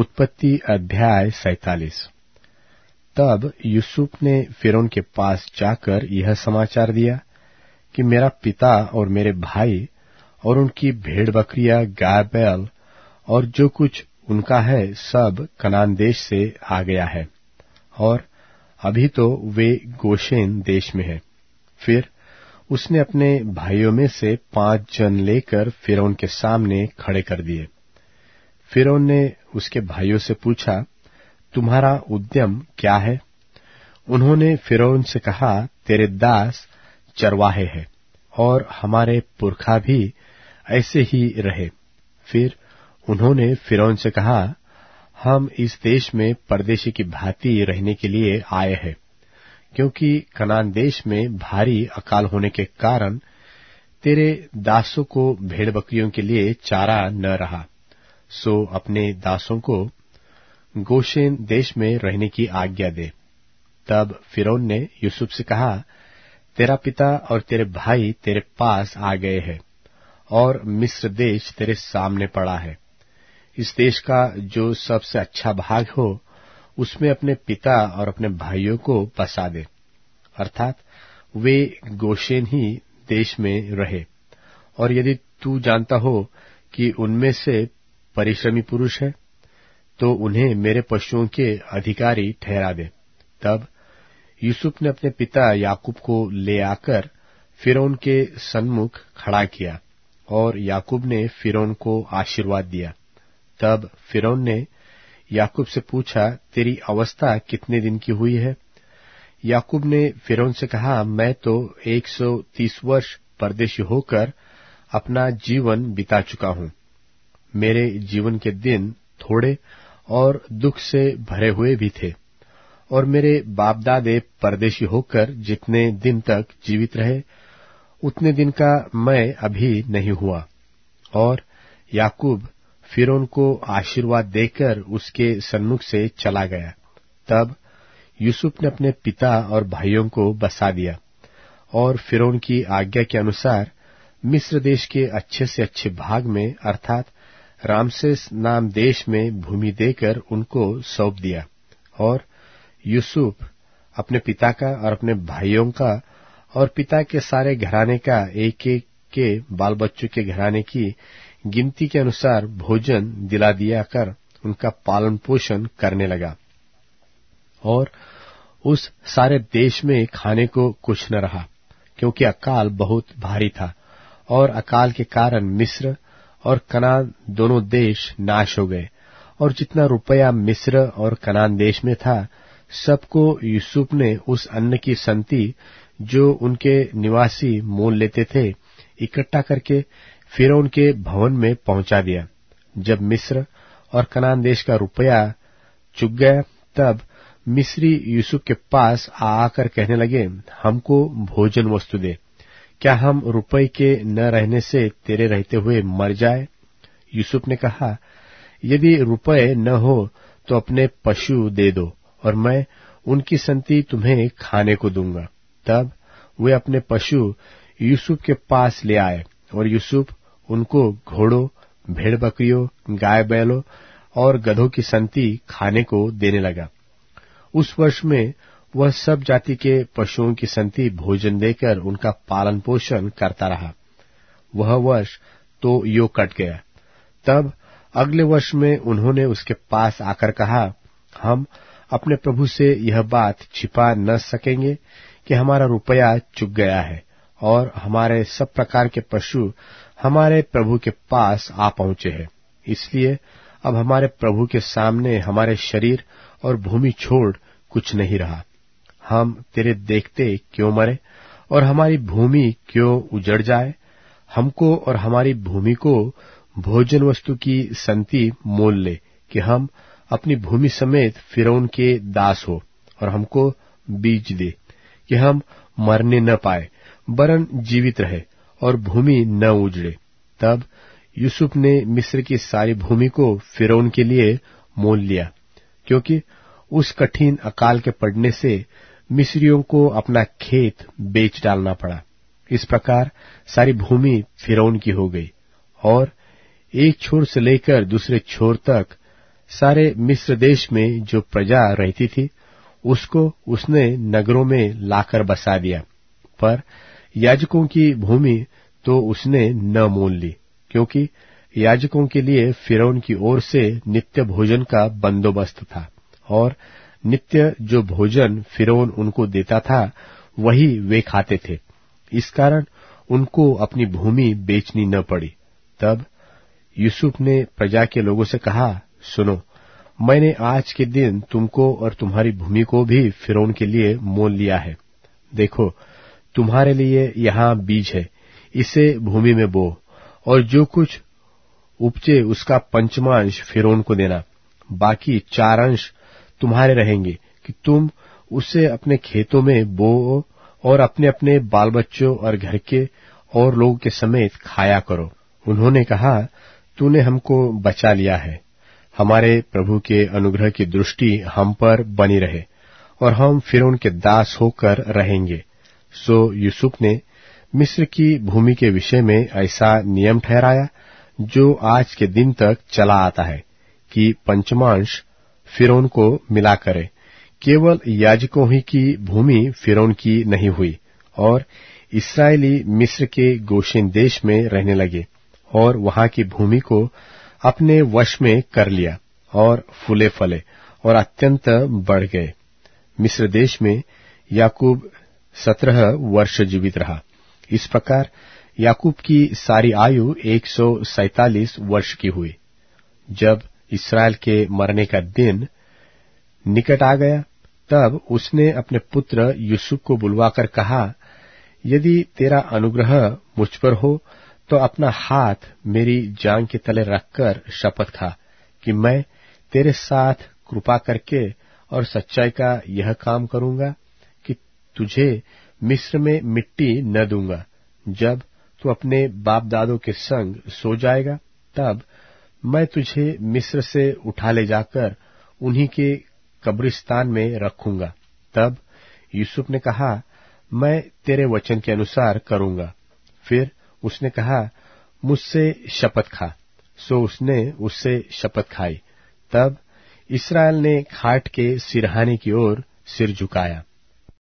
उत्पत्ति अध्याय सैतालीस तब यूसुफ ने फिरोन के पास जाकर यह समाचार दिया कि मेरा पिता और मेरे भाई और उनकी भेड़ बकरियां गाय बैल और जो कुछ उनका है सब कनान देश से आ गया है और अभी तो वे गोशेन देश में है फिर उसने अपने भाइयों में से पांच जन लेकर फिरौन के सामने खड़े कर दिए फिर ने उसके भाइयों से पूछा तुम्हारा उद्यम क्या है उन्होंने फिरौन से कहा तेरे दास चरवाहे हैं और हमारे पुरखा भी ऐसे ही रहे फिर उन्होंने फिरौन से कहा हम इस देश में परदेशी की भांति रहने के लिए आए हैं क्योंकि कनान देश में भारी अकाल होने के कारण तेरे दासों को भेड़ बकरियों के लिए चारा न रहा सो अपने दासों को गोशेन देश में रहने की आज्ञा दे तब फिरौन ने यूसुफ से कहा तेरा पिता और तेरे भाई तेरे पास आ गए हैं और मिस्र देश तेरे सामने पड़ा है इस देश का जो सबसे अच्छा भाग हो उसमें अपने पिता और अपने भाइयों को बसा दे अर्थात वे गोशेन ही देश में रहे और यदि तू जानता हो कि उनमें से परिश्रमी पुरुष है तो उन्हें मेरे पशुओं के अधिकारी ठहरा दे तब यूसुफ ने अपने पिता याकूब को ले आकर फिरौन के सन्मुख खड़ा किया और याकूब ने फिरौन को आशीर्वाद दिया तब फिरौन ने याकूब से पूछा तेरी अवस्था कितने दिन की हुई है याकूब ने फिरौन से कहा मैं तो 130 वर्ष परदेशी होकर अपना जीवन बिता चुका हूं मेरे जीवन के दिन थोड़े और दुख से भरे हुए भी थे और मेरे बाप दादे परदेशी होकर जितने दिन तक जीवित रहे उतने दिन का मैं अभी नहीं हुआ और याकूब फिरोन को आशीर्वाद देकर उसके सन्मुख से चला गया तब यूसुफ ने अपने पिता और भाइयों को बसा दिया और फिरोन की आज्ञा के अनुसार मिस्र देश के अच्छे से अच्छे भाग में अर्थात रामसेस नाम देश में भूमि देकर उनको सौंप दिया और यूसुफ अपने पिता का और अपने भाइयों का और पिता के सारे घराने का एक एक के बाल बच्चों के घराने की गिनती के अनुसार भोजन दिला दिया कर उनका पालन पोषण करने लगा और उस सारे देश में खाने को कुछ न रहा क्योंकि अकाल बहुत भारी था और अकाल के कारण मिस्र और कनान दोनों देश नाश हो गए और जितना रुपया मिस्र और कनान देश में था सबको यूसुफ ने उस अन्न की संति जो उनके निवासी मोल लेते थे इकट्ठा करके फिर उनके भवन में पहुंचा दिया जब मिस्र और कनान देश का रुपया चुक गया तब मिस्री यूसुफ के पास आकर कहने लगे हमको भोजन वस्तु दे क्या हम रुपये के न रहने से तेरे रहते हुए मर जाए यूसुफ ने कहा यदि रुपये न हो तो अपने पशु दे दो और मैं उनकी संति तुम्हें खाने को दूंगा तब वे अपने पशु यूसुफ के पास ले आए और यूसुफ उनको घोड़ों भेड़ बकरियों गाय बैलों और गधों की संति खाने को देने लगा उस वर्ष में वह सब जाति के पशुओं की संति भोजन देकर उनका पालन पोषण करता रहा वह वर्ष तो यो कट गया तब अगले वर्ष में उन्होंने उसके पास आकर कहा हम अपने प्रभु से यह बात छिपा न सकेंगे कि हमारा रुपया चुक गया है और हमारे सब प्रकार के पशु हमारे प्रभु के पास आ पहुंचे हैं इसलिए अब हमारे प्रभु के सामने हमारे शरीर और भूमि छोड़ कुछ नहीं रहा हम तेरे देखते क्यों मरे और हमारी भूमि क्यों उजड़ जाए हमको और हमारी भूमि को भोजन वस्तु की संति मोल ले कि हम अपनी भूमि समेत फिरौन के दास हो और हमको बीज दे कि हम मरने न पाए बरन जीवित रहे और भूमि न उजड़े तब यूसुफ ने मिस्र की सारी भूमि को फिरौन के लिए मोल लिया क्योंकि उस कठिन अकाल के पड़ने से मिस्रियों को अपना खेत बेच डालना पड़ा इस प्रकार सारी भूमि फिरौन की हो गई और एक छोर से लेकर दूसरे छोर तक सारे मिस्र देश में जो प्रजा रहती थी उसको उसने नगरों में लाकर बसा दिया पर याजकों की भूमि तो उसने न मोल ली क्योंकि याजकों के लिए फिरौन की ओर से नित्य भोजन का बंदोबस्त था और नित्य जो भोजन फिरोन उनको देता था वही वे खाते थे इस कारण उनको अपनी भूमि बेचनी न पड़ी तब यूसुफ ने प्रजा के लोगों से कहा सुनो मैंने आज के दिन तुमको और तुम्हारी भूमि को भी फिरोन के लिए मोल लिया है देखो तुम्हारे लिए यहां बीज है इसे भूमि में बो और जो कुछ उपजे उसका पंचमांश फिरोन को देना बाकी चार अंश तुम्हारे रहेंगे कि तुम उसे अपने खेतों में बो और अपने अपने बाल बच्चों और घर के और लोगों के समेत खाया करो उन्होंने कहा तूने हमको बचा लिया है हमारे प्रभु के अनुग्रह की दृष्टि हम पर बनी रहे और हम फिर उनके दास होकर रहेंगे सो यूसुफ ने मिस्र की भूमि के विषय में ऐसा नियम ठहराया जो आज के दिन तक चला आता है कि पंचमांश फिरौन को मिला करे केवल याजकों ही की भूमि फिरौन की नहीं हुई और इसराइली मिस्र के गोशिन देश में रहने लगे और वहां की भूमि को अपने वश में कर लिया और फूले फले और अत्यंत बढ़ गए मिस्र देश में याकूब सत्रह वर्ष जीवित रहा इस प्रकार याकूब की सारी आयु एक वर्ष की हुई जब इसराइल के मरने का दिन निकट आ गया तब उसने अपने पुत्र यूसुफ को बुलवाकर कहा यदि तेरा अनुग्रह मुझ पर हो तो अपना हाथ मेरी जांग के तले रखकर शपथ खा कि मैं तेरे साथ कृपा करके और सच्चाई का यह काम करूंगा कि तुझे मिस्र में मिट्टी न दूंगा जब तू अपने बाप दादों के संग सो जाएगा तब मैं तुझे मिस्र से उठा ले जाकर उन्हीं के कब्रिस्तान में रखूंगा तब यूसुफ ने कहा मैं तेरे वचन के अनुसार करूंगा फिर उसने कहा मुझसे शपथ खा सो उसने उससे शपथ खाई तब इसराइल ने खाट के सिरहाने की ओर सिर झुकाया